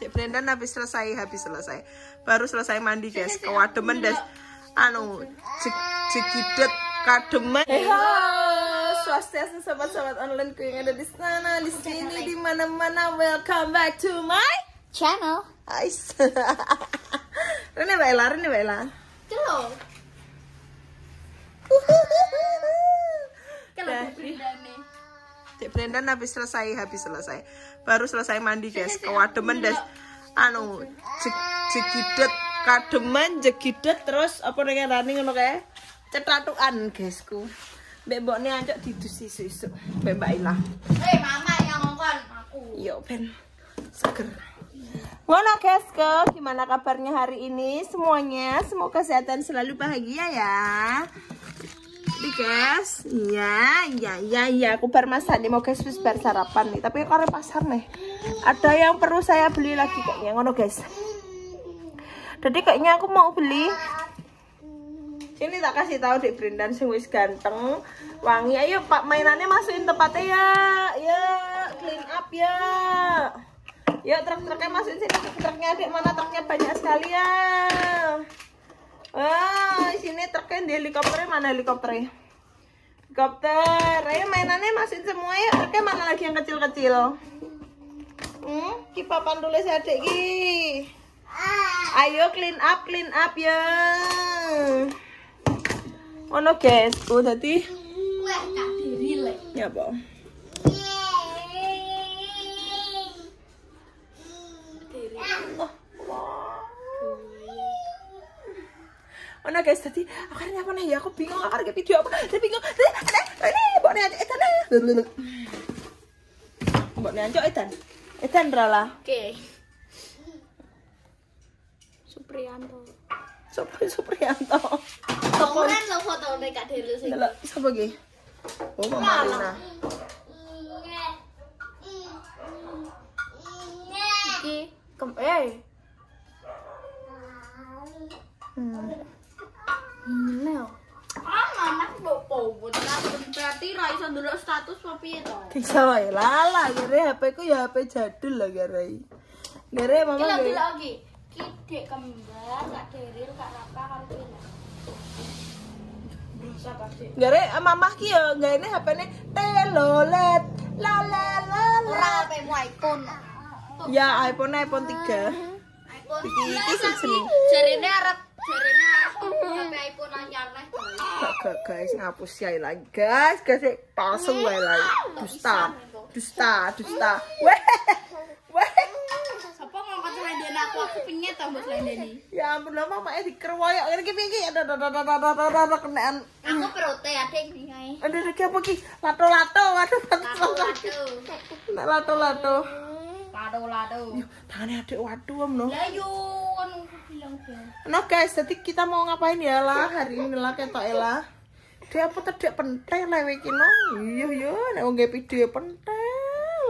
Cek Brendan habis selesai, habis selesai. Baru selesai mandi, guys. Kewademen des anu cekidet kademen. Hey, eh, swastiastu sobat-sobat online ku yang ada di sana, di sini, di mana-mana. Welcome back to my channel. Ais. Rene Bella, Rene Bella. Hello. Kalau nih. Dek Brandon habis selesai, habis selesai. Baru selesai mandi, guys. Kewademen des anu jegidet kademan jegidet terus apa nek running ngono kae cetatukan guysku mbek mbokne ancok didus isu-isu mbek Mbak Ila Hei, eh, mama yang ngongkon aku yo ben seger guys guysku, gimana kabarnya hari ini semuanya? Semoga kesehatan selalu bahagia ya. Jadi guys, iya, iya, iya, iya, aku bar masak nih, mau guys, wis bar sarapan nih. Tapi kalau pasar nih, ada yang perlu saya beli lagi kayaknya, ngono guys. Jadi kayaknya aku mau beli ini tak kasih tahu di Brindan sing wis ganteng wangi ayo pak mainannya masukin tempatnya ya ya clean up ya ya truk-truknya masukin sini truknya dek mana truknya banyak sekali ya sini truknya di helikopternya mana helikopternya? Helikopter. Ayo mainannya masukin semua ya. Truknya mana lagi yang kecil-kecil? Hmm, kipapan dulu Adek ki. Ayo clean up, clean up ya. Ono guys, udah oh, tadi. Ya, boh ono guys tadi aku akar apa nih ya aku bingung aku ke video apa tapi bingung ini nih. nek edan mbok nih. ancok edan edan rala oke Suprianto Supriyanto Suprianto Supriyanto lo foto mereka dulu sih sing Delok sapa Oh Mama Rina Iki kem eh Hmm. Leo. Ana nang bopo berarti ra dulu status apa itu? to? Iso wae. Lala gara HP ku ya HP jadul lah gere. gara mama. Iki delok lagi Ki dek ya kembar, kak Deril, kak Rapa karo Pina. gara mamah ki gara ini HP-ne telolet. Lala lala. Ora HP-mu iPhone. Ya iPhone iPhone tiga? iPhone 3 iki sing jenenge. Jarine arep HP guys ngapus ya lah guys, guys palsu wae lagi Dusta. Dusta, dusta. Weh. Weh. mau kasih selendene aku aku tau ta mbok ini Ya ampun lah ada ada ada ada ada ada kenaan. Aku prote adek Ada iki apa iki? Lato-lato, waduh lato-lato. Lato-lato. Lato-lato. lato lato lato Om lato lato yo. Nah guys, jadi kita mau ngapain ya lah hari ini lah kento ya, lah. Dia apa tadi lah lewe kino? Iya iya, nek wong video ya penting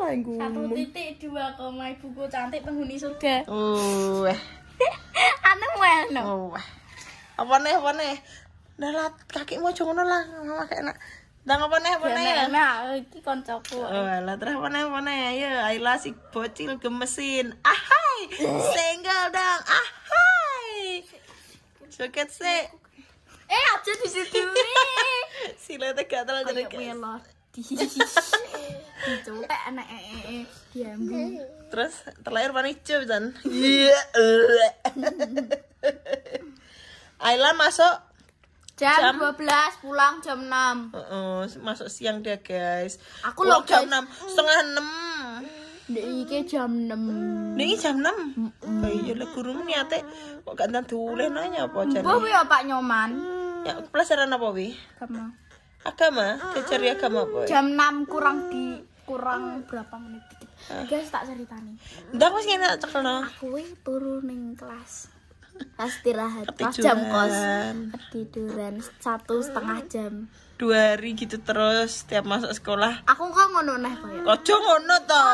lah Satu titik dua koma ibuku cantik penghuni surga. Uh. Anu no. Uh. Apa nih apa nih? Dah lah kaki mau ngono lah, mama kayak enak. Dah apa nih apa ya, nih? Nah, ini koncoku. Oh, lah terus apa nih apa nih? Ayo, ayolah si bocil gemesin. Ah. Single dong. Ah, hai. Joget se Eh, aja di situ. Silatnya gatel jadi kayak melodi. Dicoba anak ee eh, eh, eh, diambil. Terus terlahir panik hijau dan. Iya. Ayla masuk jam, jam 12 pulang jam 6 uh -uh, masuk siang dia guys aku lo jam 6 setengah 6 Nek jam enam. Nek jam enam. Mm -mm. Oh iya lek gurumu niate kok gak nanya apa jane. Apa ya Pak Nyoman? Ya pelajaran apa wi? Agama. Agama? Diajari ya agama apa? Jam enam kurang di kurang berapa menit dikit. tak ah. Guys tak ceritani. Ndak wis ngene cekelno. Aku turu ning kelas. Kelas istirahat, jam kos. tiduran satu setengah jam dua hari gitu terus tiap masuk sekolah aku kok ngono kok cuma ngono to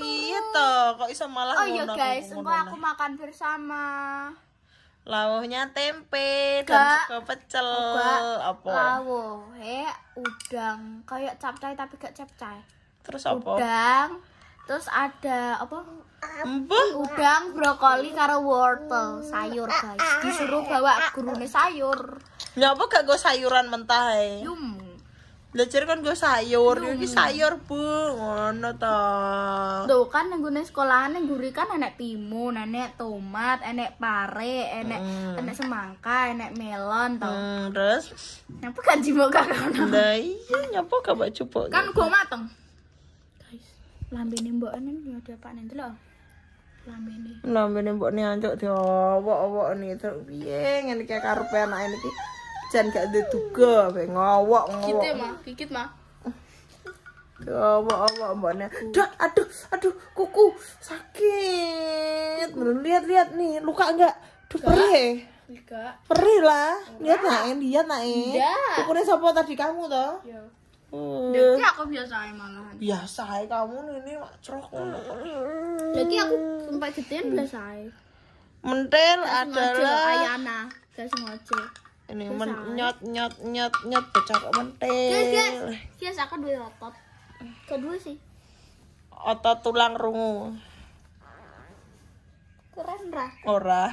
iya toh kok iso malah oh iya guys sumpah aku makan bersama lawuhnya tempe dan sego pecel oh, apa lawuhe udang kayak capcay tapi gak capcay terus apa udang terus ada apa Mbah. udang brokoli karo wortel sayur guys disuruh bawa gurune sayur nyapa gak go sayuran mentah ya? Yum. Belajar kan gue sayur, Yum. ini sayur bu, ngono to. Tuh kan gue sekolahan gurih kan enek timun, enek tomat, enek pare, enek hmm. enek semangka, enek melon tau? Hmm, terus? Nyapa kan jimo kakak Nah iya nyapa gak mbak cupo. Kan ya. gue mateng. Guys, apa mbok loh yo diapakne delok. lambene lambene mbokne ancuk diowok-owok ni terus piye ngene iki karepe anak niki Jan gak ada duga be ngawak ngawok, Kikit ya, mah, kikit mah. Ngawak ngawak mbaknya. Dah, aduh, aduh, kuku sakit. Lihat-lihat nih, luka enggak? Duh, perih. Enggak. Perih lah. Lihat naik, eh, lihat naik. Eh. Kukunya siapa tadi kamu toh? Iya. Hmm. aku biasa malahan. Biasa kamu ini mak cerok. Deki aku sumpah gedean biasa. Mentil adalah ayana, gak sengaja ini men nyot nyot nyot nyot pecah kok mentil guys guys aku dua otot kedua sih otot tulang rungu keren rah ora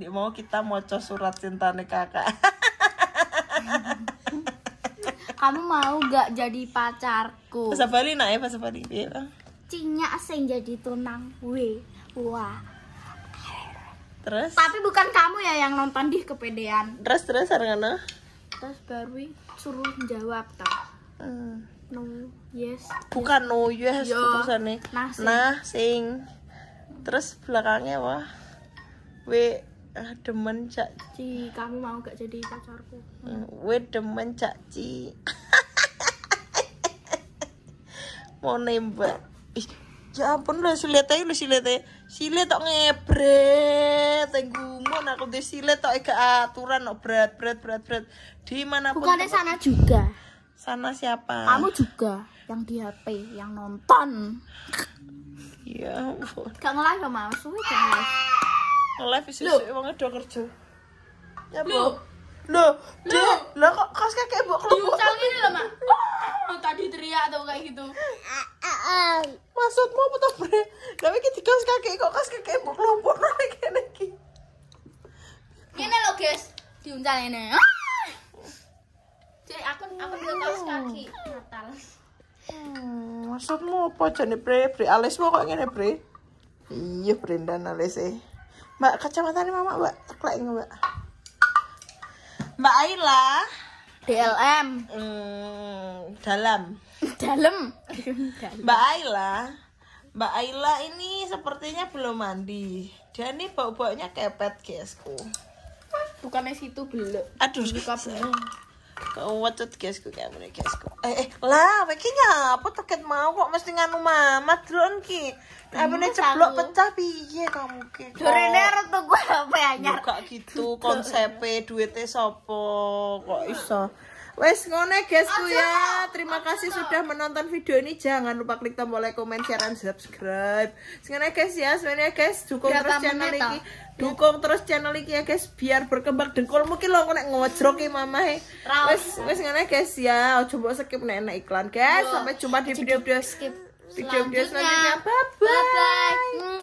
di mau kita mau surat cinta nih kakak kamu mau gak jadi pacarku? Pasabali nak ya, pasabali. Iya. Cinya sing jadi tunang we. Wah, terus tapi bukan kamu ya yang nonton di kepedean terus terus sarana terus baru suruh jawab tau hmm. no yes bukan no yes Yo. tulisannya nasing. nah sing terus belakangnya wah we ah, demen cak ci kamu mau gak jadi pacarku hmm. we demen cak ci mau nembak ih Ya ampun lo silet ae lo silet ae. Silet tok ngebret tenggumon aku di silet tak ikat aturan no berat berat berat berat. Di mana pun. Bukannya sana juga. Sana siapa? Kamu juga yang di HP yang nonton. Ya ampun. Gak live sama aku, suwe nge-live. Nge-live isu-isu wong kerja. Ya, Bu. lo lo lo kok sih Natal. Hmm, maksudmu apa jane Bre? Bre alismu kok iya pre Iya alis eh Mbak kacamata ini mama mbak teklek mbak. Mbak Aila. DLM. Hmm, dalam. dalam. Mbak Aila. Mbak Aila ini sepertinya belum mandi. Dia ini bau-baunya kepet guysku. Bukannya situ belum. Aduh. Buka Kuat tuh kiasku kayak mana kiasku. Eh, eh, lah, makanya apa toket mau kok mesti nganu mama turun ki. Tapi nih ceplok pecah piye kamu ki. Kuriner tuh gue apa ya nyar. Kak gitu konsep duitnya sopo kok iso. Wes guys ku ya. Terima kasih sudah menonton video ini. Jangan lupa klik tombol like, comment, share, dan subscribe. Sekarang guys ya, sebenarnya guys dukung Gata terus channel ini. Dukung terus channel ini ya guys biar berkembang dengkul mungkin lo nek ngojrok ya mama he. Wes wes ngene guys ya. Ojo mbok skip nek enak iklan guys. Sampai jumpa di video-video skip. Video-video selanjutnya. Bye bye. bye, -bye.